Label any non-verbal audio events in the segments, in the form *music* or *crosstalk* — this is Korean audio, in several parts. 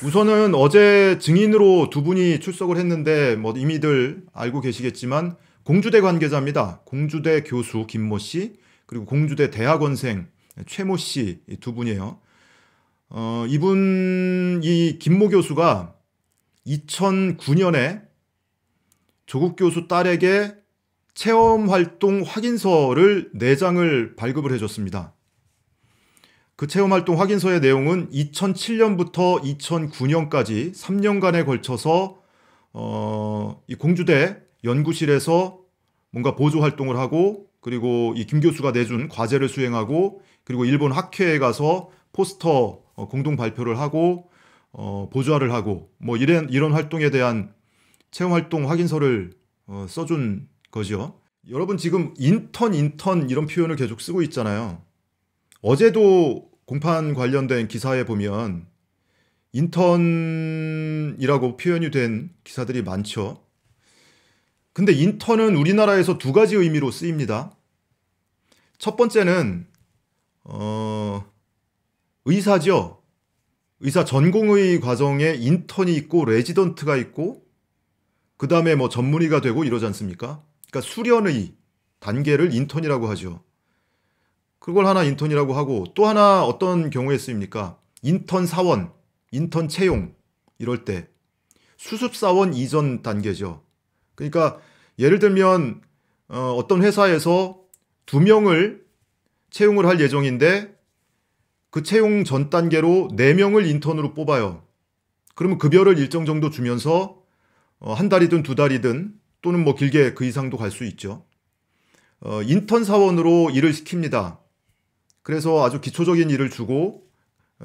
우선은 어제 증인으로 두 분이 출석을 했는데 뭐 이미들 알고 계시겠지만 공주대 관계자입니다. 공주대 교수 김모 씨 그리고 공주대 대학원생 최모 씨 두 분이에요. 어, 이분 이 김모 교수가 2009년에 조국 교수 딸에게 체험 활동 확인서를 4장을 발급을 해줬습니다. 그 체험활동 확인서의 내용은 2007년부터 2009년까지 3년간에 걸쳐서 어, 이 공주대 연구실에서 뭔가 보조 활동을 하고 그리고 이 김 교수가 내준 과제를 수행하고 그리고 일본 학회에 가서 포스터 어, 공동 발표를 하고 어, 보조화를 하고 뭐 이런 이런 활동에 대한 체험 활동 확인서를 어, 써준 거죠. 여러분 지금 인턴 인턴 이런 표현을 계속 쓰고 있잖아요. 어제도 공판 관련된 기사에 보면 인턴이라고 표현이 된 기사들이 많죠. 근데 인턴은 우리나라에서 두 가지 의미로 쓰입니다. 첫 번째는 어, 의사죠. 의사 전공의 과정에 인턴이 있고 레지던트가 있고 그 다음에 뭐 전문의가 되고 이러지 않습니까? 그러니까 수련의 단계를 인턴이라고 하죠. 그걸 하나 인턴이라고 하고 또 하나 어떤 경우에 쓰입니까? 인턴 사원, 인턴 채용 이럴 때 수습 사원 이전 단계죠. 그러니까 예를 들면 어, 어떤 회사에서 두 명을 채용을 할 예정인데 그 채용 전 단계로 4 명을 인턴으로 뽑아요. 그러면 급여를 일정 정도 주면서 어, 한 달이든 두 달이든 또는 뭐 길게 그 이상도 갈 수 있죠. 어, 인턴 사원으로 일을 시킵니다. 그래서 아주 기초적인 일을 주고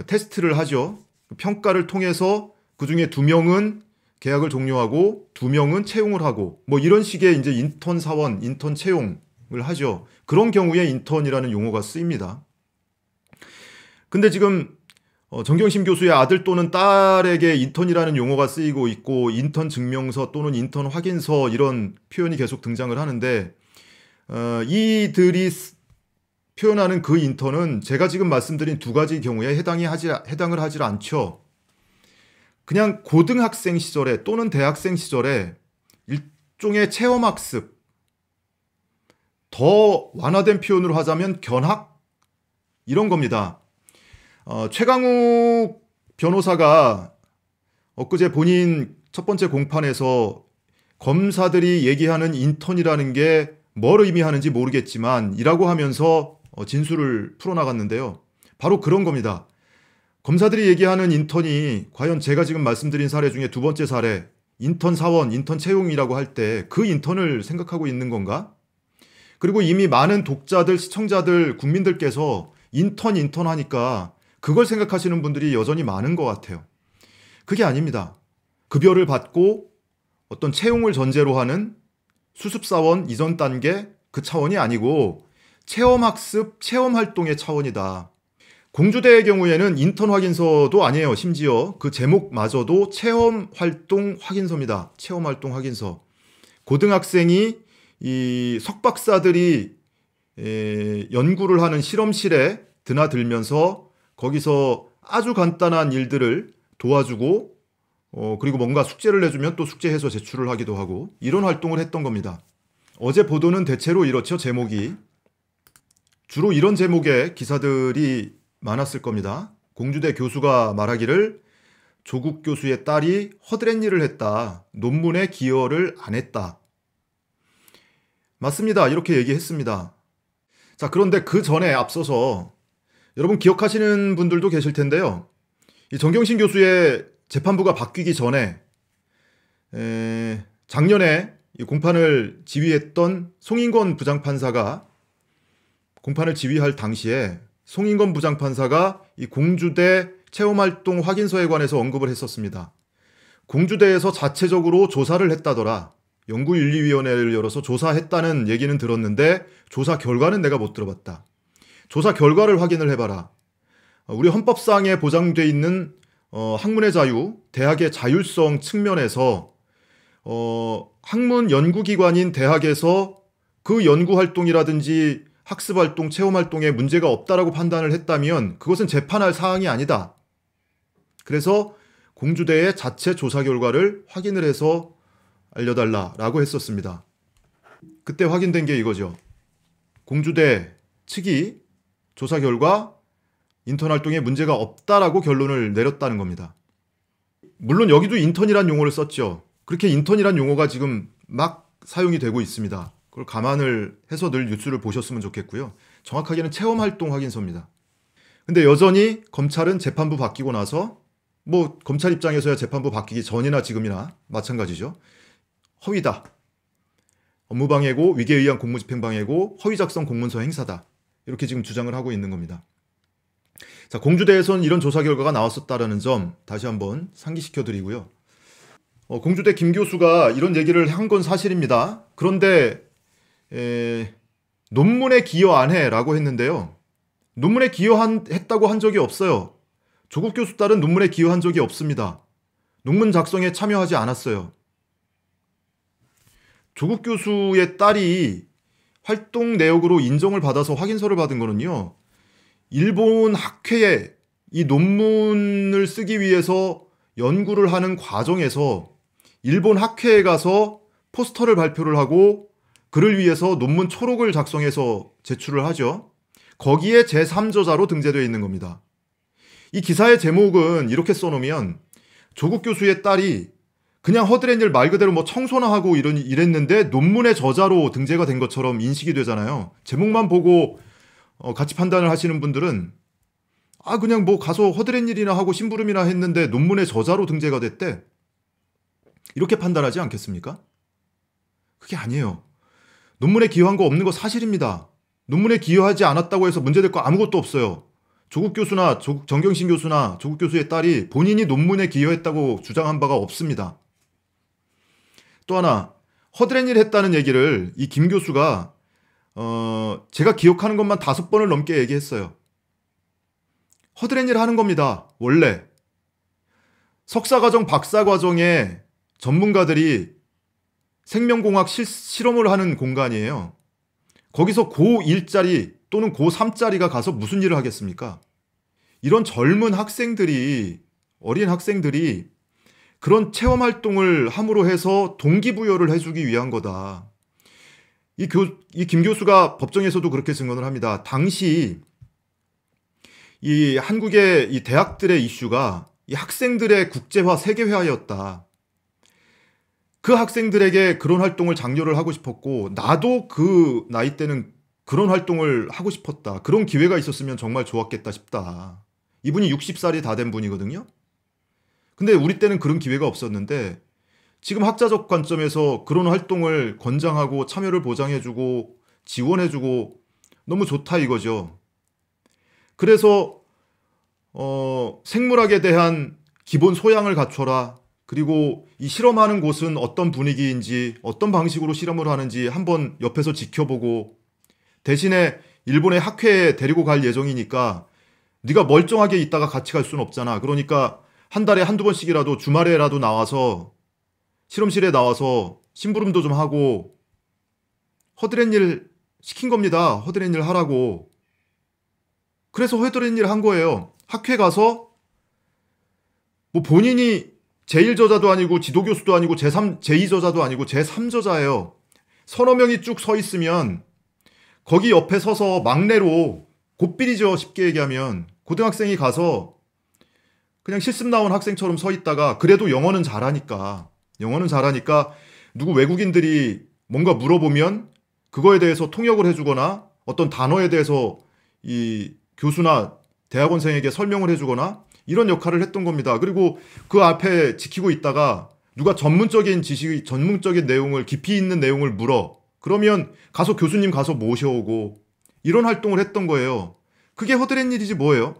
테스트를 하죠. 평가를 통해서 그 중에 두 명은 계약을 종료하고 두 명은 채용을 하고 뭐 이런 식의 이제 인턴 사원, 인턴 채용을 하죠. 그런 경우에 인턴이라는 용어가 쓰입니다. 근데 지금 어, 정경심 교수의 아들 또는 딸에게 인턴이라는 용어가 쓰이고 있고 인턴 증명서 또는 인턴 확인서 이런 표현이 계속 등장을 하는데 어, 이들이 표현하는 그 인턴은 제가 지금 말씀드린 두 가지 경우에 해당이 하지 해당을 하질 않죠. 그냥 고등학생 시절에 또는 대학생 시절에 일종의 체험 학습 더 완화된 표현으로 하자면 견학 이런 겁니다. 어, 최강욱 변호사가 엊그제 본인 첫 번째 공판에서 검사들이 얘기하는 인턴이라는 게 뭘 의미하는지 모르겠지만 이라고 하면서 어, 진술을 풀어나갔는데요. 바로 그런 겁니다. 검사들이 얘기하는 인턴이 과연 제가 지금 말씀드린 사례 중에 두 번째 사례, 인턴 사원, 인턴 채용이라고 할 때 그 인턴을 생각하고 있는 건가? 그리고 이미 많은 독자들, 시청자들, 국민들께서 인턴, 인턴 하니까 그걸 생각하시는 분들이 여전히 많은 것 같아요. 그게 아닙니다. 급여를 받고 어떤 채용을 전제로 하는 수습사원 이전 단계 그 차원이 아니고 체험학습, 체험활동의 차원이다. 공주대의 경우에는 인턴 확인서도 아니에요. 심지어 그 제목마저도 체험활동 확인서입니다. 체험활동 확인서. 고등학생이 이 석박사들이 에, 연구를 하는 실험실에 드나들면서 거기서 아주 간단한 일들을 도와주고 어, 그리고 뭔가 숙제를 내주면 또 숙제 해서 제출을 하기도 하고 이런 활동을 했던 겁니다. 어제 보도는 대체로 이렇죠. 제목이 주로 이런 제목의 기사들이 많았을 겁니다. 공주대 교수가 말하기를 조국 교수의 딸이 허드렛 일을 했다. 논문에 기여를 안 했다. 맞습니다. 이렇게 얘기했습니다. 자, 그런데 그 전에 앞서서 여러분 기억하시는 분들도 계실 텐데요. 이정경신 교수의 재판부가 바뀌기 전에 에, 작년에 이 공판을 지휘했던 송인권 부장판사가 공판을 지휘할 당시에 송인건 부장판사가 이 공주대 체험활동 확인서에 관해서 언급을 했었습니다. 공주대에서 자체적으로 조사를 했다더라. 연구윤리위원회를 열어서 조사했다는 얘기는 들었는데 조사 결과는 내가 못 들어봤다. 조사 결과를 확인을 해봐라. 우리 헌법상에 보장돼 있는 어, 학문의 자유, 대학의 자율성 측면에서 어, 학문 연구기관인 대학에서 그 연구활동이라든지 학습 활동, 체험 활동에 문제가 없다라고 판단을 했다면 그것은 재판할 사항이 아니다. 그래서 공주대의 자체 조사 결과를 확인을 해서 알려달라라고 했었습니다. 그때 확인된 게 이거죠. 공주대 측이 조사 결과 인턴 활동에 문제가 없다라고 결론을 내렸다는 겁니다. 물론 여기도 인턴이란 용어를 썼죠. 그렇게 인턴이란 용어가 지금 막 사용이 되고 있습니다. 그걸 감안을 해서 늘 뉴스를 보셨으면 좋겠고요. 정확하게는 체험 활동 확인서입니다. 근데 여전히 검찰은 재판부 바뀌고 나서 뭐 검찰 입장에서야 재판부 바뀌기 전이나 지금이나 마찬가지죠. 허위다. 업무방해고 위계에 의한 공무집행방해고 허위 작성 공문서 행사다. 이렇게 지금 주장을 하고 있는 겁니다. 자, 공주대에선 이런 조사 결과가 나왔었다라는 점 다시 한번 상기시켜 드리고요. 어, 공주대 김 교수가 이런 얘기를 한 건 사실입니다. 그런데 에, 논문에 기여 안 해라고 했는데요. 논문에 기여했다고 한 적이 없어요. 조국 교수 딸은 논문에 기여한 적이 없습니다. 논문 작성에 참여하지 않았어요. 조국 교수의 딸이 활동 내역으로 인정을 받아서 확인서를 받은 거는요. 일본 학회에 이 논문을 쓰기 위해서 연구를 하는 과정에서 일본 학회에 가서 포스터를 발표를 하고 그를 위해서 논문 초록을 작성해서 제출을 하죠. 거기에 제3저자로 등재되어 있는 겁니다. 이 기사의 제목은 이렇게 써놓으면 조국 교수의 딸이 그냥 허드렛 일말 그대로 뭐 청소나 하고 이런 이랬는데 논문의 저자로 등재가 된 것처럼 인식이 되잖아요. 제목만 보고 어, 같이 판단을 하시는 분들은 아 그냥 뭐 가서 허드렛 일이나 하고 심부름이나 했는데 논문의 저자로 등재가 됐대 이렇게 판단하지 않겠습니까? 그게 아니에요. 눈물에 기여한 거 없는 거 사실입니다. 눈물에 기여하지 않았다고 해서 문제될 거 아무것도 없어요. 조국 교수나 조국, 정경신 교수나 조국 교수의 딸이 본인이 논문에 기여했다고 주장한 바가 없습니다. 또 하나 허드렛 일 했다는 얘기를 이 김 교수가 어, 제가 기억하는 것만 다섯 번을 넘게 얘기했어요. 허드렛 일 하는 겁니다. 원래 석사과정 박사과정에 전문가들이 생명공학 실, 실험을 하는 공간이에요. 거기서 고1짜리 또는 고3짜리가 가서 무슨 일을 하겠습니까? 이런 젊은 학생들이, 어린 학생들이 그런 체험 활동을 함으로 해서 동기부여를 해주기 위한 거다. 이, 교, 이 김 교수가 법정에서도 그렇게 증언을 합니다. 당시 이 한국의 이 대학들의 이슈가 이 학생들의 국제화, 세계화였다. 그 학생들에게 그런 활동을 장려를 하고 싶었고 나도 그 나이 때는 그런 활동을 하고 싶었다. 그런 기회가 있었으면 정말 좋았겠다 싶다. 이분이 60살이 다 된 분이거든요. 근데 우리 때는 그런 기회가 없었는데 지금 학자적 관점에서 그런 활동을 권장하고 참여를 보장해주고 지원해주고 너무 좋다 이거죠. 그래서 어, 생물학에 대한 기본 소양을 갖춰라. 그리고 이 실험하는 곳은 어떤 분위기인지 어떤 방식으로 실험을 하는지 한번 옆에서 지켜보고 대신에 일본의 학회에 데리고 갈 예정이니까 네가 멀쩡하게 있다가 같이 갈 수는 없잖아. 그러니까 한 달에 한두 번씩이라도 주말에라도 나와서 실험실에 나와서 심부름도 좀 하고 허드렛 일 시킨 겁니다. 허드렛 일 하라고. 그래서 허드렛 일한 거예요. 학회 가서 뭐 본인이 제1저자도 아니고 지도교수도 아니고 제3, 제2저자도 아니고 제3저자예요. 서너 명이 쭉 서 있으면 거기 옆에 서서 막내로 곧비리죠. 쉽게 얘기하면. 고등학생이 가서 그냥 실습 나온 학생처럼 서 있다가 그래도 영어는 잘하니까 영어는 잘하니까 누구 외국인들이 뭔가 물어보면 그거에 대해서 통역을 해주거나 어떤 단어에 대해서 이 교수나 대학원생에게 설명을 해주거나 이런 역할을 했던 겁니다. 그리고 그 앞에 지키고 있다가 누가 전문적인 지식, 전문적인 내용을 깊이 있는 내용을 물어. 그러면 가서 교수님 가서 모셔오고 이런 활동을 했던 거예요. 그게 허드렛 일이지 뭐예요?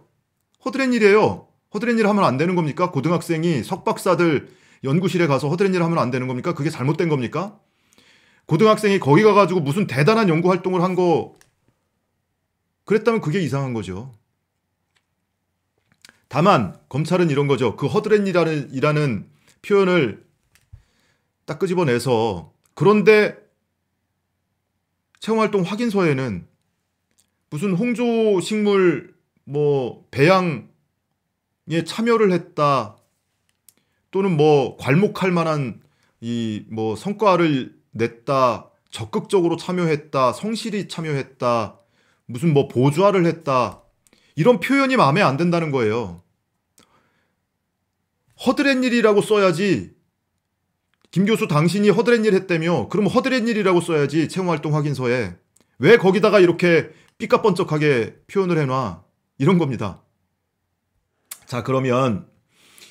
허드렛 일이에요. 허드렛 일 하면 안 되는 겁니까? 고등학생이 석박사들 연구실에 가서 허드렛 일 하면 안 되는 겁니까? 그게 잘못된 겁니까? 고등학생이 거기 가가지고 무슨 대단한 연구 활동을 한 거 그랬다면 그게 이상한 거죠. 다만 검찰은 이런 거죠. 그 허드렛이라는 이라는 표현을 딱 끄집어내서 그런데 채용활동 확인서에는 무슨 홍조 식물 뭐 배양에 참여를 했다 또는 뭐 괄목할 만한 이 뭐 성과를 냈다 적극적으로 참여했다 성실히 참여했다 무슨 뭐 보좌를 했다 이런 표현이 마음에 안 든다는 거예요. 허드렛일이라고 써야지 김 교수 당신이 허드렛일 했다며 그럼 허드렛일이라고 써야지 채용활동 확인서에 왜 거기다가 이렇게 삐까뻔쩍하게 표현을 해놔 이런 겁니다. 자 그러면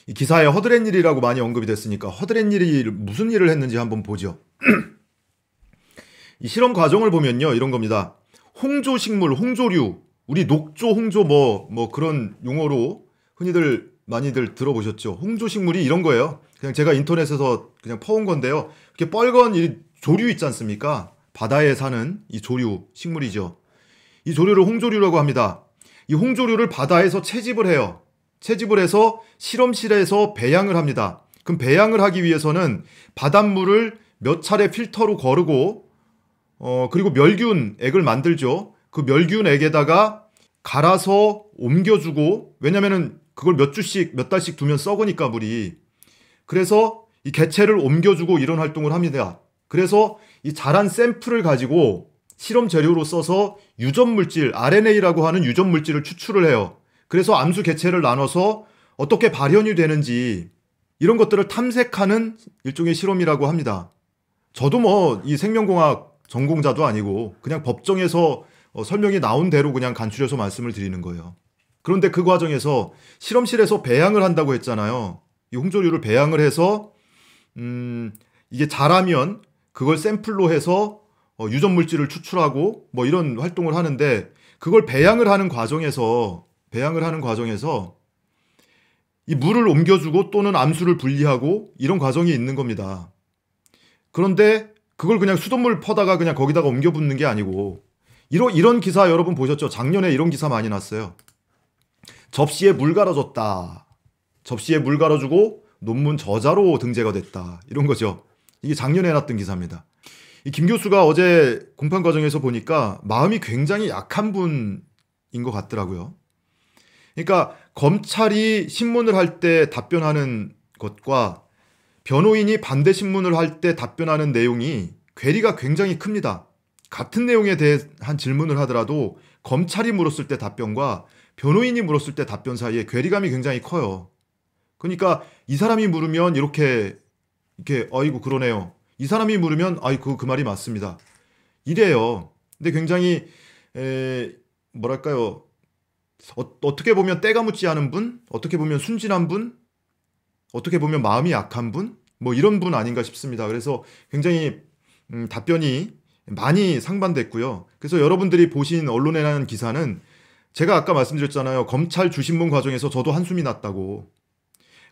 이 기사에 허드렛일이라고 많이 언급이 됐으니까 허드렛일이 무슨 일을 했는지 한번 보죠. *clears throat* 이 실험 과정을 보면요 이런 겁니다. 홍조 식물, 홍조류, 우리 녹조, 홍조 뭐뭐 뭐 그런 용어로 흔히들 많이들 들어보셨죠. 홍조식물이 이런 거예요. 그냥 제가 인터넷에서 그냥 퍼온 건데요. 이렇게 뻘건 이 조류 있지 않습니까? 바다에 사는 이 조류 식물이죠. 이 조류를 홍조류라고 합니다. 이 홍조류를 바다에서 채집을 해요. 채집을 해서 실험실에서 배양을 합니다. 그럼 배양을 하기 위해서는 바닷물을 몇 차례 필터로 거르고 어 그리고 멸균액을 만들죠. 그 멸균액에다가 갈아서 옮겨주고 왜냐면은 그걸 몇 주씩 몇 달씩 두면 썩으니까 물이 그래서 이 개체를 옮겨주고 이런 활동을 합니다. 그래서 이 자란 샘플을 가지고 실험 재료로 써서 유전 물질 RNA라고 하는 유전 물질을 추출을 해요. 그래서 암수 개체를 나눠서 어떻게 발현이 되는지 이런 것들을 탐색하는 일종의 실험이라고 합니다. 저도 뭐 이 생명공학 전공자도 아니고 그냥 법정에서 어 설명이 나온 대로 그냥 간추려서 말씀을 드리는 거예요. 그런데 그 과정에서 실험실에서 배양을 한다고 했잖아요. 이 홍조류를 배양을 해서 음 이게 자라면 그걸 샘플로 해서 어, 유전 물질을 추출하고 뭐 이런 활동을 하는데 그걸 배양을 하는 과정에서 배양을 하는 과정에서 이 물을 옮겨주고 또는 암수를 분리하고 이런 과정이 있는 겁니다. 그런데 그걸 그냥 수돗물 퍼다가 그냥 거기다가 옮겨 붓는 게 아니고 이런 이런 기사 여러분 보셨죠? 작년에 이런 기사 많이 났어요. 접시에 물 갈아줬다. 접시에 물 갈아주고 논문 저자로 등재가 됐다. 이런 거죠. 이게 작년에 해놨던 기사입니다. 이김 교수가 어제 공판 과정에서 보니까 마음이 굉장히 약한 분인 것 같더라고요. 그러니까 검찰이 신문을 할 때 답변하는 것과 변호인이 반대 신문을 할 때 답변하는 내용이 괴리가 굉장히 큽니다. 같은 내용에 대한 질문을 하더라도 검찰이 물었을 때 답변과 변호인이 물었을 때 답변 사이에 괴리감이 굉장히 커요. 그러니까 이 사람이 물으면 이렇게 이렇게 아이고 그러네요. 이 사람이 물으면 아이 그그 그 말이 맞습니다. 이래요. 근데 굉장히 에, 뭐랄까요? 어, 떻게 보면 때가 묻지 않은 분, 어떻게 보면 순진한 분, 어떻게 보면 마음이 약한 분, 뭐 이런 분 아닌가 싶습니다. 그래서 굉장히 음, 답변이 많이 상반됐고요. 그래서 여러분들이 보신 언론에 나는 기사는 제가 아까 말씀드렸잖아요. 검찰 주신문 과정에서 저도 한숨이 났다고.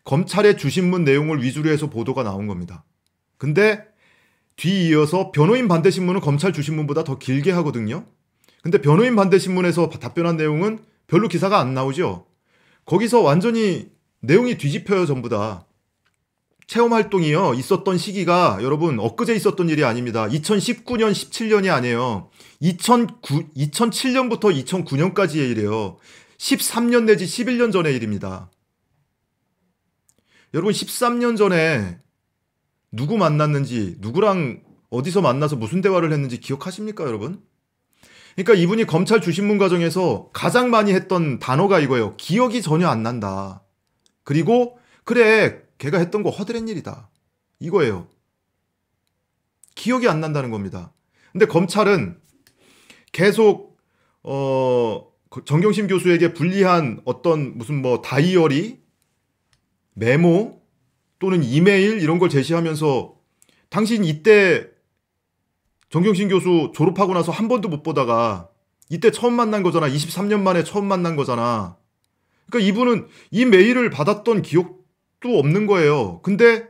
검찰의 주신문 내용을 위주로 해서 보도가 나온 겁니다. 근데 뒤이어서 변호인 반대 신문은 검찰 주신문보다 더 길게 하거든요. 근데 변호인 반대 신문에서 답변한 내용은 별로 기사가 안 나오죠. 거기서 완전히 내용이 뒤집혀요, 전부 다. 체험 활동이요. 있었던 시기가 여러분 엊그제 있었던 일이 아닙니다. 2019년 17년이 아니에요. 2009, 2007년부터 2009년까지의 일이에요. 13년 내지 11년 전의 일입니다. 여러분 13년 전에 누구 만났는지 누구랑 어디서 만나서 무슨 대화를 했는지 기억하십니까 여러분? 그러니까 이분이 검찰 주신문 과정에서 가장 많이 했던 단어가 이거예요. 기억이 전혀 안 난다. 그리고 그래 걔가 했던 거 허드렛 일이다. 이거예요. 기억이 안 난다는 겁니다. 근데 검찰은 계속 어 정경심 교수에게 불리한 어떤 무슨 뭐 다이어리, 메모 또는 이메일 이런 걸 제시하면서 당신 이때 정경심 교수 졸업하고 나서 한 번도 못 보다가 이때 처음 만난 거잖아. 23년 만에 처음 만난 거잖아. 그러니까 이분은 이 메일을 받았던 기억도 없는 거예요. 근데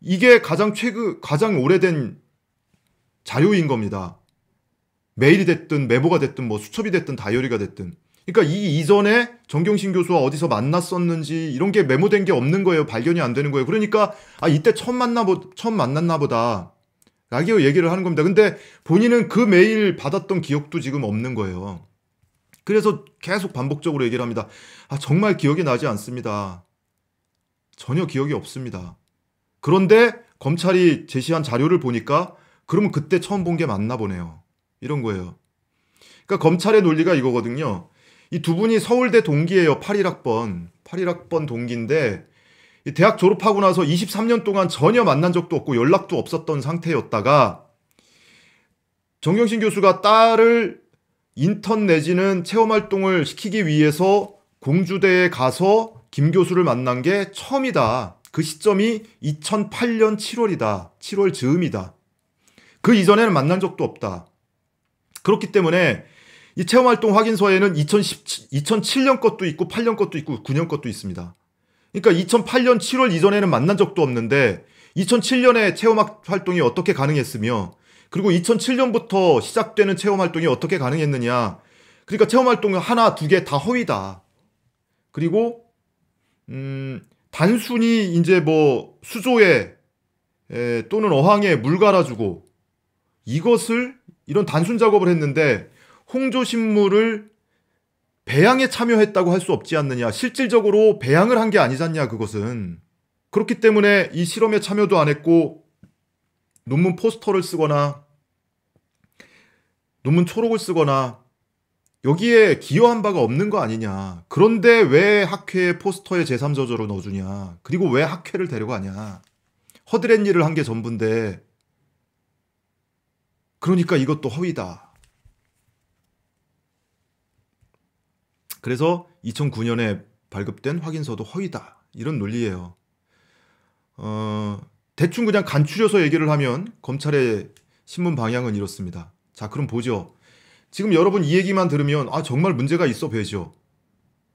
이게 가장 최근 가장 오래된 자료인 겁니다. 메일이 됐든 메모가 됐든 뭐 수첩이 됐든 다이어리가 됐든 그러니까 이 이전에 정경신 교수와 어디서 만났었는지 이런 게 메모된 게 없는 거예요. 발견이 안 되는 거예요. 그러니까 아 이때 처음 만나 보 처음 만났나 보다. 라고 얘기를 하는 겁니다. 근데 본인은 그 메일 받았던 기억도 지금 없는 거예요. 그래서 계속 반복적으로 얘기를 합니다. 아 정말 기억이 나지 않습니다. 전혀 기억이 없습니다. 그런데 검찰이 제시한 자료를 보니까 그러면 그때 처음 본 게 맞나 보네요. 이런 거예요. 그러니까 검찰의 논리가 이거거든요. 이 두 분이 서울대 동기예요. 81학번. 81학번 동기인데 대학 졸업하고 나서 23년 동안 전혀 만난 적도 없고 연락도 없었던 상태였다가 정경심 교수가 딸을 인턴 내지는 체험 활동을 시키기 위해서 공주대에 가서 김 교수를 만난 게 처음이다. 그 시점이 2008년 7월이다. 7월 즈음이다. 그 이전에는 만난 적도 없다. 그렇기 때문에 이 체험활동 확인서에는 2017, 2007년 것도 있고 8년 것도 있고 9년 것도 있습니다. 그러니까 2008년 7월 이전에는 만난 적도 없는데 2007년에 체험활동이 어떻게 가능했으며 그리고 2007년부터 시작되는 체험활동이 어떻게 가능했느냐. 그러니까 체험활동 하나, 두 개 다 허위다. 그리고 음, 단순히 이제 뭐 수조에 에, 또는 어항에 물 갈아주고 이것을 이런 단순 작업을 했는데 홍조 신무을 배양에 참여했다고 할 수 없지 않느냐. 실질적으로 배양을 한 게 아니잖냐 그것은. 그렇기 때문에 이 실험에 참여도 안 했고 논문 포스터를 쓰거나 논문 초록을 쓰거나 여기에 기여한 바가 없는 거 아니냐. 그런데 왜 학회 포스터에 제3저조로 넣어주냐. 그리고 왜 학회를 데려가냐. 허드렛 일을 한 게 전부인데 그러니까 이것도 허위다. 그래서 2009년에 발급된 확인서도 허위다. 이런 논리예요. 어, 대충 그냥 간추려서 얘기를 하면 검찰의 신문 방향은 이렇습니다. 자, 그럼 보죠. 지금 여러분 이 얘기만 들으면 아 정말 문제가 있어 배죠.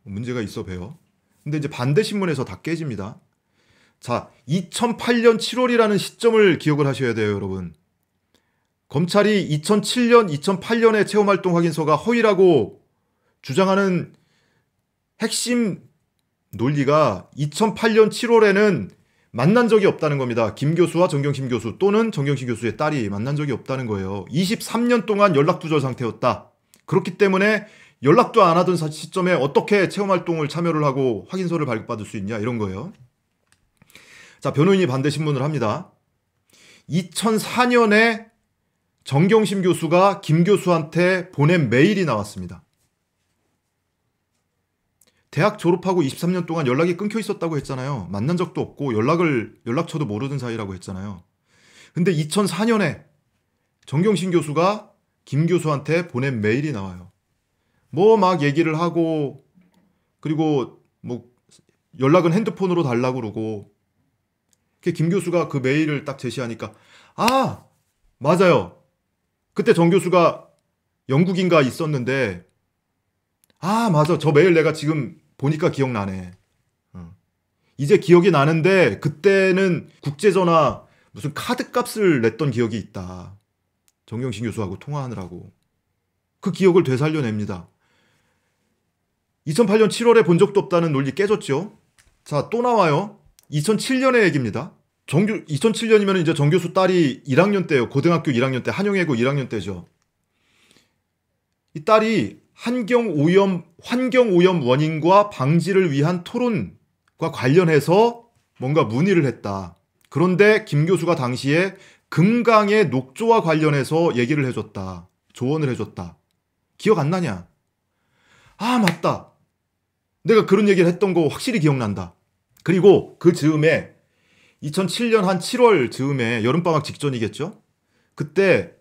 문제가 있어 배요. 근데 이제 반대 신문에서 다 깨집니다. 자, 2008년 7월이라는 시점을 기억을 하셔야 돼요, 여러분. 검찰이 2007년, 2008년에 체험 활동 확인서가 허위라고 주장하는 핵심 논리가 2008년 7월에는 만난 적이 없다는 겁니다. 김 교수와 정경심 교수 또는 정경심 교수의 딸이 만난 적이 없다는 거예요. 23년 동안 연락 두절 상태였다. 그렇기 때문에 연락도 안 하던 시점에 어떻게 체험 활동을 참여를 하고 확인서를 발급받을 수 있냐 이런 거예요. 자, 변호인이 반대 신문을 합니다. 2004년에 정경심 교수가 김 교수한테 보낸 메일이 나왔습니다. 대학 졸업하고 23년 동안 연락이 끊겨 있었다고 했잖아요. 만난 적도 없고 연락을 연락처도 모르는 사이라고 했잖아요. 근데 2004년에 정경심 교수가 김 교수한테 보낸 메일이 나와요. 뭐 막 얘기를 하고 그리고 뭐 연락은 핸드폰으로 달라고 그러고 김 교수가 그 메일을 딱 제시하니까 아 맞아요 그때 정 교수가 영국인가 있었는데 아 맞아 저 메일 내가 지금 보니까 기억나네. 어. 이제 기억이 나는데 그때는 국제전화 무슨 카드값을 냈던 기억이 있다. 정경신 교수하고 통화하느라고 그 기억을 되살려냅니다. 2008년 7월에 본 적도 없다는 논리 깨졌죠. 자 또 나와요. 2007년의 얘기입니다. 정규 2007년이면 이제 정교수 딸이 1학년 때예요. 고등학교 1학년 때한영애고 1학년 때죠. 이 딸이 환경 오염 환경 오염 원인과 방지를 위한 토론과 관련해서 뭔가 문의를 했다. 그런데 김 교수가 당시에 금강의 녹조와 관련해서 얘기를 해줬다. 조언을 해줬다. 기억 안 나냐? 아, 맞다. 내가 그런 얘기를 했던 거 확실히 기억난다. 그리고 그 즈음에 2007년 한 7월 즈음에 여름방학 직전이겠죠? 그때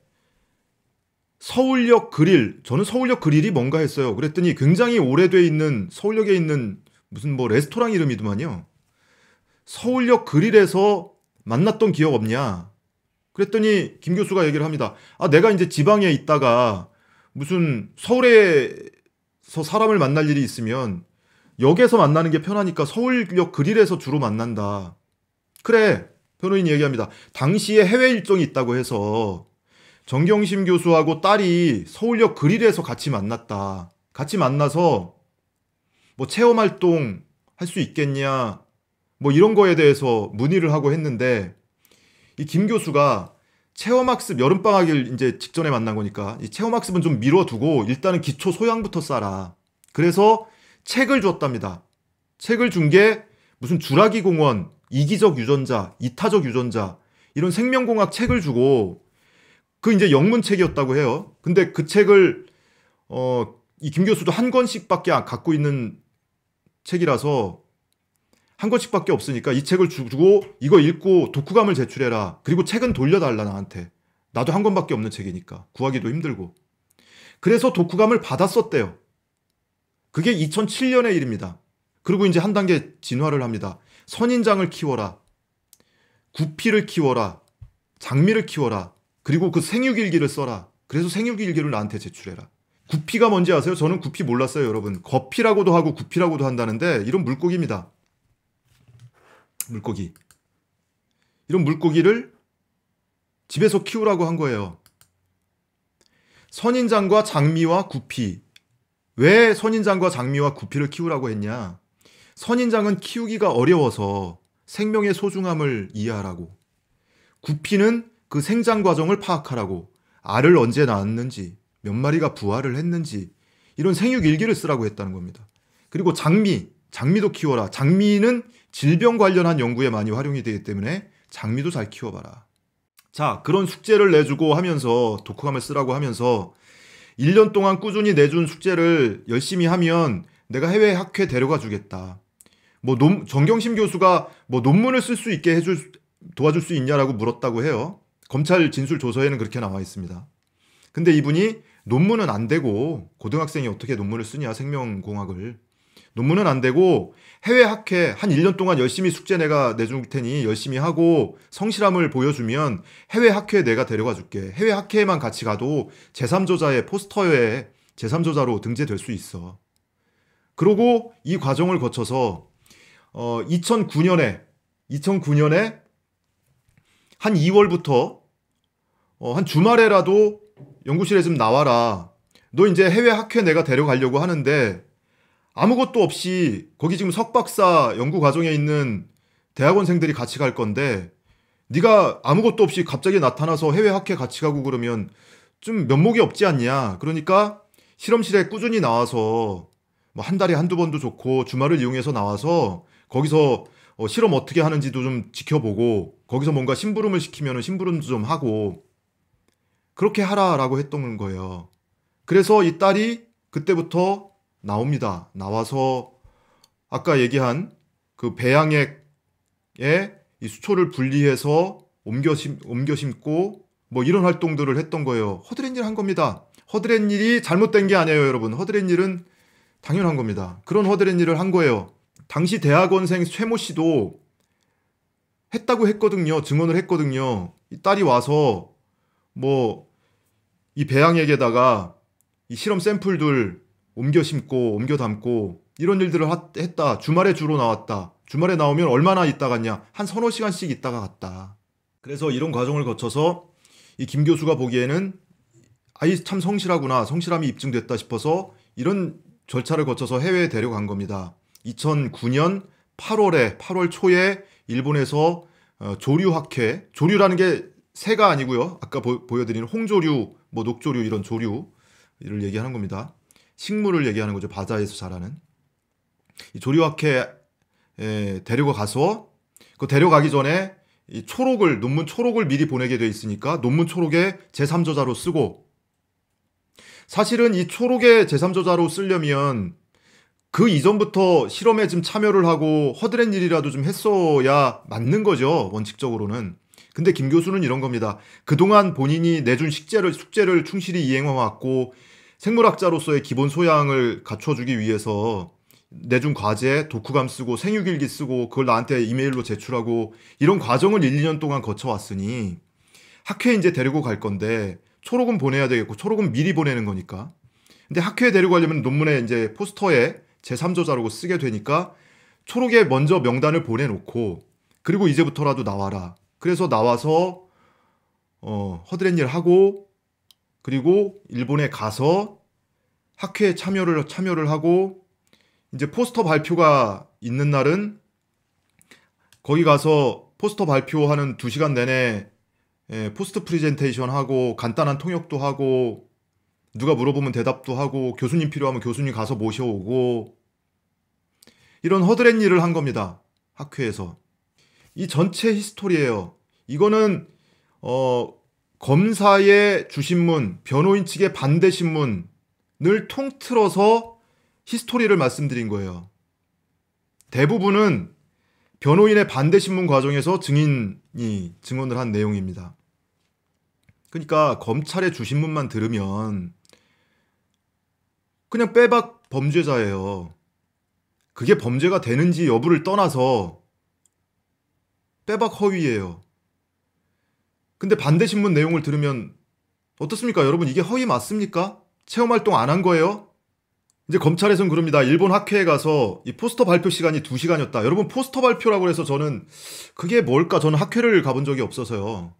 서울역 그릴, 저는 서울역 그릴이 뭔가 했어요. 그랬더니 굉장히 오래돼 있는 서울역에 있는 무슨 뭐 레스토랑 이름이더만요. 서울역 그릴에서 만났던 기억 없냐? 그랬더니 김 교수가 얘기를 합니다. 아, 내가 이제 지방에 있다가 무슨 서울에서 사람을 만날 일이 있으면 역에서 만나는 게 편하니까 서울역 그릴에서 주로 만난다. 그래. 변호인이 얘기합니다. 당시에 해외 일정이 있다고 해서 정경심 교수하고 딸이 서울역 그릴에서 같이 만났다. 같이 만나서 뭐 체험 활동 할 수 있겠냐. 뭐 이런 거에 대해서 문의를 하고 했는데 이 김 교수가 체험학습 여름방학일 이제 직전에 만난 거니까 이 체험학습은 좀 미뤄두고 일단은 기초 소양부터 쌓아 그래서 책을 줬답니다. 책을 준 게 무슨 주라기 공원 이기적 유전자, 이타적 유전자 이런 생명공학 책을 주고 그 이제 영문 책이었다고 해요. 근데 그 책을 어 이 김 교수도 한 권씩밖에 갖고 있는 책이라서 한 권씩밖에 없으니까 이 책을 주고 이거 읽고 독후감을 제출해라. 그리고 책은 돌려달라 나한테. 나도 한 권밖에 없는 책이니까 구하기도 힘들고. 그래서 독후감을 받았었대요. 그게 2007년의 일입니다. 그리고 이제 한 단계 진화를 합니다. 선인장을 키워라. 구피를 키워라. 장미를 키워라. 그리고 그 생육일기를 써라. 그래서 생육일기를 나한테 제출해라. 구피가 뭔지 아세요? 저는 구피 몰랐어요, 여러분. 거피라고도 하고 구피라고도 한다는데 이런 물고기입니다. 물고기. 이런 물고기를 집에서 키우라고 한 거예요. 선인장과 장미와 구피. 왜 선인장과 장미와 구피를 키우라고 했냐? 선인장은 키우기가 어려워서 생명의 소중함을 이해하라고 구피는 그 생장 과정을 파악하라고 알을 언제 낳았는지 몇 마리가 부화를 했는지 이런 생육 일기를 쓰라고 했다는 겁니다. 그리고 장미, 장미도 키워라. 장미는 질병 관련한 연구에 많이 활용이 되기 때문에 장미도 잘 키워봐라. 자, 그런 숙제를 내주고 하면서 독후감을 쓰라고 하면서 1년 동안 꾸준히 내준 숙제를 열심히 하면 내가 해외 학회 데려가 주겠다. 뭐 논, 정경심 교수가 뭐 논문을 쓸 수 있게 해줄 도와줄 수 있냐라고 물었다고 해요. 검찰 진술 조서에는 그렇게 나와 있습니다. 근데 이분이 논문은 안 되고 고등학생이 어떻게 논문을 쓰냐 생명공학을 논문은 안 되고 해외 학회 한 1년 동안 열심히 숙제 내가 내줄 테니 열심히 하고 성실함을 보여주면 해외 학회 내가 데려가 줄게. 해외 학회에만 같이 가도 제3조자의 포스터에 제3조자로 등재될 수 있어. 그러고 이 과정을 거쳐서 어, 2009년에 2009년에 한 2월부터 어, 한 주말에라도 연구실에 좀 나와라. 너 이제 해외 학회 내가 데려가려고 하는데 아무것도 없이 거기 지금 석박사 연구 과정에 있는 대학원생들이 같이 갈 건데 네가 아무것도 없이 갑자기 나타나서 해외 학회 같이 가고 그러면 좀 면목이 없지 않냐. 그러니까 실험실에 꾸준히 나와서 뭐 한 달에 한두 번도 좋고 주말을 이용해서 나와서 거기서 어, 실험 어떻게 하는지도 좀 지켜보고 거기서 뭔가 심부름을 시키면 심부름도 좀 하고 그렇게 하라라고 했던 거예요. 그래서 이 딸이 그때부터 나옵니다. 나와서 아까 얘기한 그 배양액에 이 수초를 분리해서 옮겨, 심, 옮겨 심고 뭐 이런 활동들을 했던 거예요. 허드렛일 한 겁니다. 허드렛일이 잘못된 게 아니에요, 여러분. 허드렛일은 당연한 겁니다. 그런 허드렛일을 한 거예요. 당시 대학원생 최모 씨도 했다고 했거든요. 증언을 했거든요. 이 딸이 와서 뭐 이 배양액에다가 이 실험 샘플들 옮겨 심고 옮겨 담고 이런 일들을 했다. 주말에 주로 나왔다. 주말에 나오면 얼마나 있다 갔냐? 한 서너 시간씩 있다가 갔다. 그래서 이런 과정을 거쳐서 이 김 교수가 보기에는 아이 참 성실하구나 성실함이 입증됐다 싶어서 이런 절차를 거쳐서 해외에 데려간 겁니다. 2009년 8월에 8월 초에 일본에서 어, 조류학회 조류라는 게 새가 아니고요. 아까 보, 여드린 홍조류, 뭐 녹조류 이런 조류를 얘기하는 겁니다. 식물을 얘기하는 거죠. 바다에서 자라는 이 조류학회 에, 데리고 가서 그 데려가기 전에 이 초록을 논문 초록을 미리 보내게 돼 있으니까 논문 초록에 제3저자로 쓰고 사실은 이 초록에 제3저자로 쓰려면 그 이전부터 실험에 좀 참여를 하고 허드렛 일이라도 좀 했어야 맞는 거죠. 원칙적으로는. 근데 김 교수는 이런 겁니다. 그동안 본인이 내준 식재를, 숙제를 충실히 이행해왔고 생물학자로서의 기본 소양을 갖춰주기 위해서 내준 과제, 독후감 쓰고 생육일기 쓰고 그걸 나한테 이메일로 제출하고 이런 과정을 1, 2년 동안 거쳐왔으니 학회 이제 데리고 갈 건데 초록은 보내야 되겠고 초록은 미리 보내는 거니까. 근데 학회에 데리고 가려면 논문에 이제 포스터에 제3저자라고 쓰게 되니까 초록에 먼저 명단을 보내놓고 그리고 이제부터라도 나와라. 그래서 나와서 어, 허드렛 일 하고 그리고 일본에 가서 학회에 참여를 참여를 하고 이제 포스터 발표가 있는 날은 거기 가서 포스터 발표하는 2시간 내내 예, 포스트 프리젠테이션 하고 간단한 통역도 하고 누가 물어보면 대답도 하고 교수님 필요하면 교수님 가서 모셔오고 이런 허드렛 일을 한 겁니다. 학회에서. 이 전체 히스토리예요. 이거는 어, 검사의 주신문, 변호인 측의 반대 신문을 통틀어서 히스토리를 말씀드린 거예요. 대부분은 변호인의 반대 신문 과정에서 증인이 증언을 한 내용입니다. 그러니까 검찰의 주신문만 들으면 그냥 빼박 범죄자예요. 그게 범죄가 되는지 여부를 떠나서 빼박 허위예요. 근데 반대 신문 내용을 들으면 어떻습니까? 여러분 이게 허위 맞습니까? 체험 활동 안 한 거예요? 이제 검찰에선 그럽니다. 일본 학회에 가서 이 포스터 발표 시간이 2시간이었다. 여러분 포스터 발표라고 해서 저는 그게 뭘까? 저는 학회를 가본 적이 없어서요.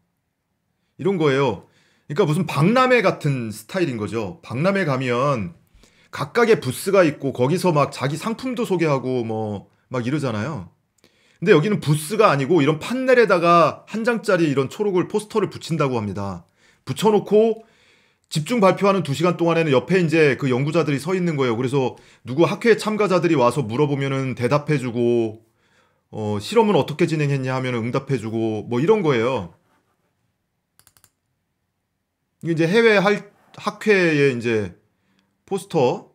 이런 거예요. 그러니까 무슨 박람회 같은 스타일인 거죠. 박람회 가면 각각의 부스가 있고 거기서 막 자기 상품도 소개하고 뭐 막 이러잖아요. 근데 여기는 부스가 아니고 이런 판넬에다가 한 장짜리 이런 초록을 포스터를 붙인다고 합니다. 붙여놓고 집중 발표하는 두 시간 동안에는 옆에 이제 그 연구자들이 서 있는 거예요. 그래서 누구 학회 참가자들이 와서 물어보면은 대답해주고 어, 실험은 어떻게 진행했냐 하면 응답해주고 뭐 이런 거예요. 이게 이제 해외 할, 학회에 이제 포스터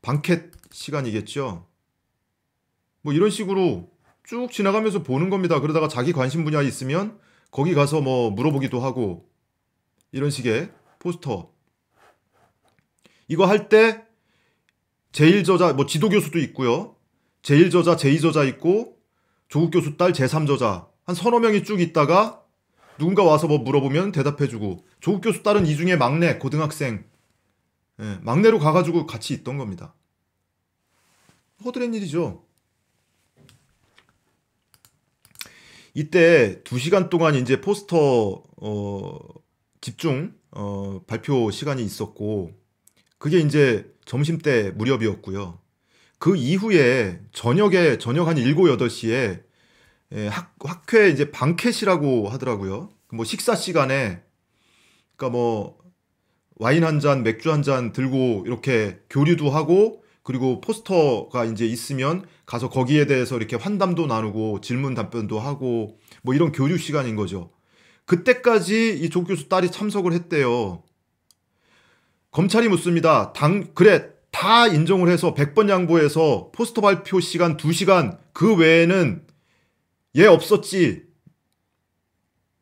방켓 시간이겠죠. 뭐 이런 식으로 쭉 지나가면서 보는 겁니다. 그러다가 자기 관심 분야 있으면 거기 가서 뭐 물어보기도 하고 이런 식의 포스터. 이거 할 때 제1저자 뭐 지도 교수도 있고요. 제1저자, 제2저자 있고 조국 교수 딸 제3저자 한 서너 명이 쭉 있다가 누군가 와서 뭐 물어보면 대답해 주고 조국 교수 딸은 이 중에 막내 고등학생 예, 막내로 가가지고 같이 있던 겁니다. 허드렛 일이죠. 이때 2시간 동안 이제 포스터 어, 집중 어, 발표 시간이 있었고 그게 이제 점심 때 무렵이었고요. 그 이후에 저녁에 저녁 한 7, 8시에 예, 학, 학회 이제 방캣이라고 하더라고요. 뭐 식사 시간에 그러니까 뭐 와인 한 잔, 맥주 한 잔 들고 이렇게 교류도 하고 그리고 포스터가 이제 있으면 가서 거기에 대해서 이렇게 환담도 나누고 질문 답변도 하고 뭐 이런 교류 시간인 거죠. 그때까지 이 조교수 딸이 참석을 했대요. 검찰이 묻습니다. 당, 그래, 다 인정을 해서 100번 양보해서 포스터 발표 시간 2시간 그 외에는 얘 없었지.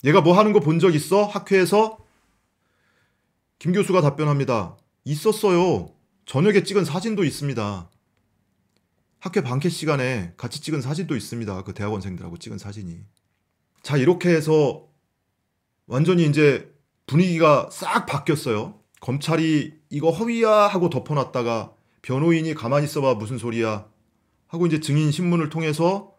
얘가 뭐 하는 거 본 적 있어? 학회에서? 김 교수가 답변합니다. 있었어요. 저녁에 찍은 사진도 있습니다. 학교 방해 시간에 같이 찍은 사진도 있습니다. 그 대학원생들하고 찍은 사진이. 자, 이렇게 해서 완전히 이제 분위기가 싹 바뀌었어요. 검찰이 이거 허위야 하고 덮어놨다가 변호인이 가만히 있어봐 무슨 소리야 하고 이제 증인 신문을 통해서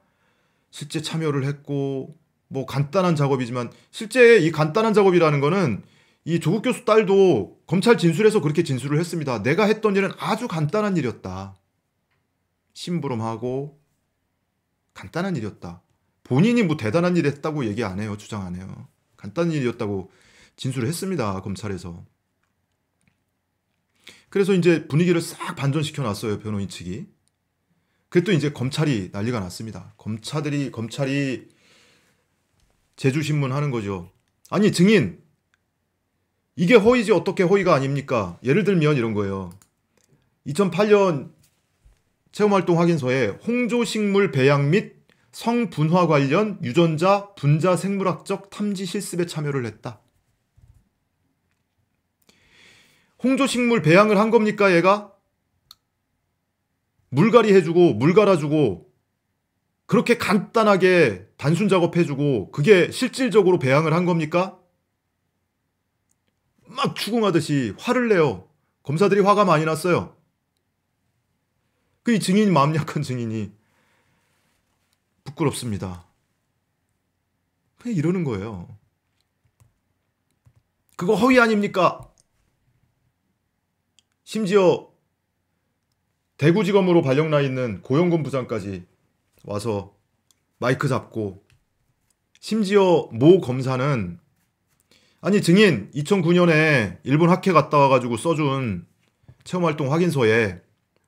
실제 참여를 했고 뭐 간단한 작업이지만 실제 이 간단한 작업이라는 거는 이 조국 교수 딸도 검찰 진술에서 그렇게 진술을 했습니다. 내가 했던 일은 아주 간단한 일이었다. 심부름하고 간단한 일이었다. 본인이 뭐 대단한 일 했다고 얘기 안 해요. 주장 안 해요. 간단한 일이었다고 진술을 했습니다. 검찰에서. 그래서 이제 분위기를 싹 반전시켜 놨어요. 변호인 측이. 그랬더니 이제 검찰이 난리가 났습니다. 검찰들이 검찰이 제주신문 하는 거죠. 아니 증인 이게 허위지 어떻게 허위가 아닙니까? 예를 들면 이런 거예요. 2008년 체험활동 확인서에 홍조식물 배양 및 성분화 관련 유전자 분자 생물학적 탐지 실습에 참여를 했다. 홍조식물 배양을 한 겁니까 얘가? 물갈이 해주고 물 갈아주고 그렇게 간단하게 단순 작업해주고 그게 실질적으로 배양을 한 겁니까? 막 추궁하듯이 화를 내요. 검사들이 화가 많이 났어요. 그 이 증인 마음 약한 증인이 부끄럽습니다. 그냥 이러는 거예요. 그거 허위 아닙니까? 심지어 대구지검으로 발령나 있는 고영건 부장까지 와서 마이크 잡고 심지어 모 검사는 아니 증인 2009년에 일본 학회 갔다 와가지고 써준 체험활동 확인서에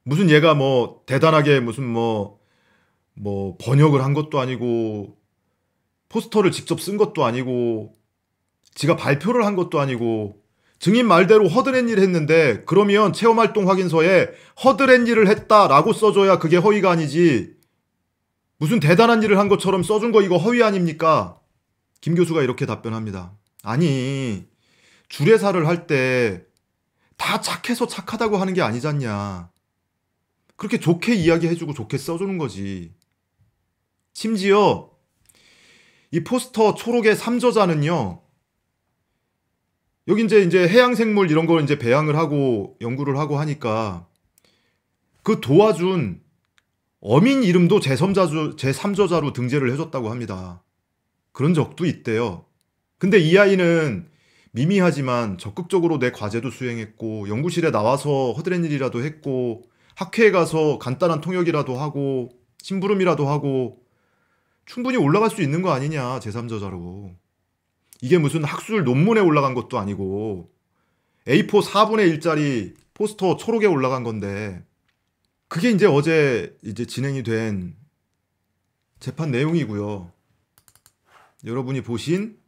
무슨 얘가 뭐 대단하게 무슨 뭐뭐 뭐 번역을 한 것도 아니고 포스터를 직접 쓴 것도 아니고 지가 발표를 한 것도 아니고 증인 말대로 허드렛 일 했는데 그러면 체험활동 확인서에 허드렛 일을 했다라고 써줘야 그게 허위가 아니지 무슨 대단한 일을 한 것처럼 써준 거 이거 허위 아닙니까? 김 교수가 이렇게 답변합니다. 아니, 주례사를 할 때 다 착해서 착하다고 하는 게 아니잖냐. 그렇게 좋게 이야기해주고 좋게 써주는 거지. 심지어 이 포스터 초록의 삼저자는요. 여기 이제 이제 해양생물 이런 걸 이제 배양을 하고 연구를 하고 하니까 그 도와준 어민 이름도 제3 제3저자로 등재를 해줬다고 합니다. 그런 적도 있대요. 근데 이 아이는 미미하지만 적극적으로 내 과제도 수행했고 연구실에 나와서 허드렛 일이라도 했고 학회에 가서 간단한 통역이라도 하고 심부름이라도 하고 충분히 올라갈 수 있는 거 아니냐 제3저자로 이게 무슨 학술 논문에 올라간 것도 아니고 A4 4분의 1짜리 포스터 초록에 올라간 건데 그게 이제 어제 이제 진행이 된 재판 내용이고요. 여러분이 보신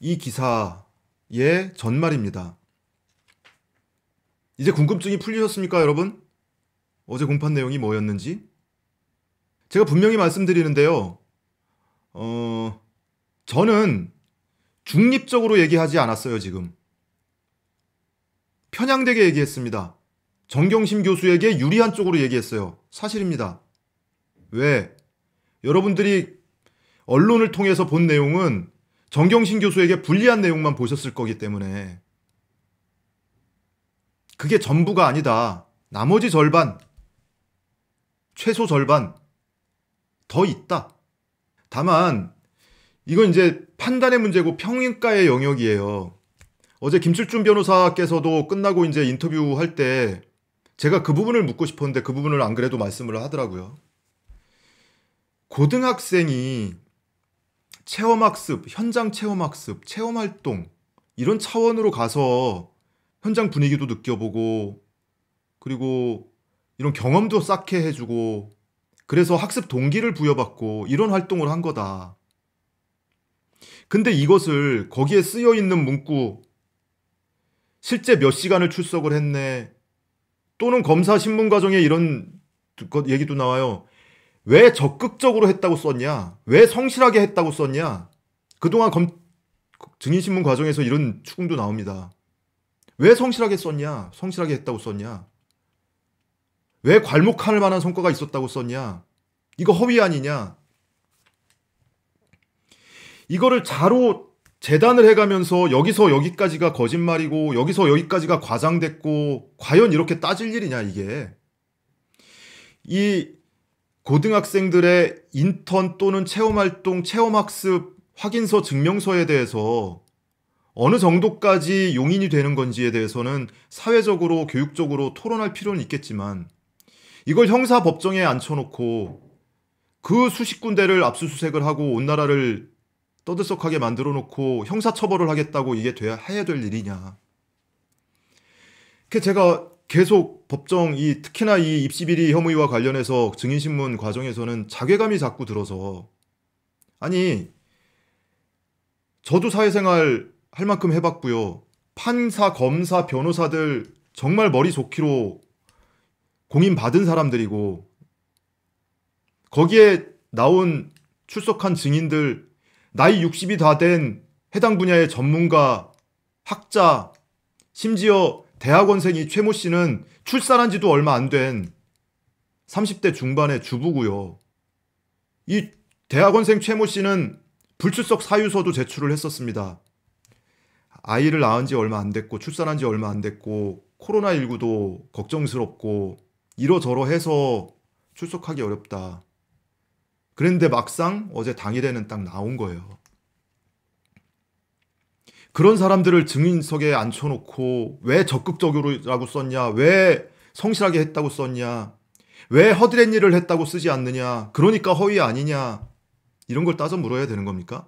이 기사의 전말입니다. 이제 궁금증이 풀리셨습니까, 여러분? 어제 공판 내용이 뭐였는지? 제가 분명히 말씀드리는데요. 어, 저는 중립적으로 얘기하지 않았어요, 지금. 편향되게 얘기했습니다. 정경심 교수에게 유리한 쪽으로 얘기했어요. 사실입니다. 왜? 여러분들이 언론을 통해서 본 내용은 정경신 교수에게 불리한 내용만 보셨을 거기 때문에 그게 전부가 아니다. 나머지 절반, 최소 절반 더 있다. 다만 이건 이제 판단의 문제고 평인가의 영역이에요. 어제 김칠준 변호사께서도 끝나고 이제 인터뷰할 때 제가 그 부분을 묻고 싶었는데 그 부분을 안 그래도 말씀을 하더라고요. 고등학생이 체험학습, 현장 체험학습, 체험활동 이런 차원으로 가서 현장 분위기도 느껴보고 그리고 이런 경험도 쌓게 해주고 그래서 학습 동기를 부여받고 이런 활동을 한 거다. 근데 이것을 거기에 쓰여 있는 문구 실제 몇 시간을 출석을 했네 또는 검사 신문 과정에 이런 얘기도 나와요. 왜 적극적으로 했다고 썼냐? 왜 성실하게 했다고 썼냐? 그동안 검, 증인신문 과정에서 이런 추궁도 나옵니다. 왜 성실하게 썼냐? 성실하게 했다고 썼냐? 왜 괄목할 만한 성과가 있었다고 썼냐? 이거 허위 아니냐? 이거를 자로 재단을 해가면서 여기서 여기까지가 거짓말이고 여기서 여기까지가 과장됐고 과연 이렇게 따질 일이냐 이게 이 고등학생들의 인턴 또는 체험활동, 체험학습 확인서 증명서에 대해서 어느 정도까지 용인이 되는 건지에 대해서는 사회적으로 교육적으로 토론할 필요는 있겠지만 이걸 형사 법정에 앉혀놓고 그 수십 군데를 압수수색을 하고 온 나라를 떠들썩하게 만들어 놓고 형사처벌을 하겠다고 이게 돼야 해야 될 일이냐. 그 제가 계속 법정 이 특히나 이 입시 비리 혐의와 관련해서 증인 신문 과정에서는 자괴감이 자꾸 들어서 아니 저도 사회생활 할 만큼 해봤고요 판사 검사 변호사들 정말 머리 좋기로 공인 받은 사람들이고 거기에 나온 출석한 증인들 나이 60이 다 된 해당 분야의 전문가 학자 심지어 대학원생이 최모 씨는 출산한 지도 얼마 안 된 30대 중반의 주부고요. 이 대학원생 최모 씨는 불출석 사유서도 제출을 했었습니다. 아이를 낳은 지 얼마 안 됐고 출산한 지 얼마 안 됐고 코로나19도 걱정스럽고 이러저러 해서 출석하기 어렵다. 그런데 막상 어제 당일에는 딱 나온 거예요. 그런 사람들을 증인석에 앉혀놓고 왜 적극적으로라고 썼냐, 왜 성실하게 했다고 썼냐, 왜 허드렛 일을 했다고 쓰지 않느냐, 그러니까 허위 아니냐, 이런 걸 따져 물어야 되는 겁니까?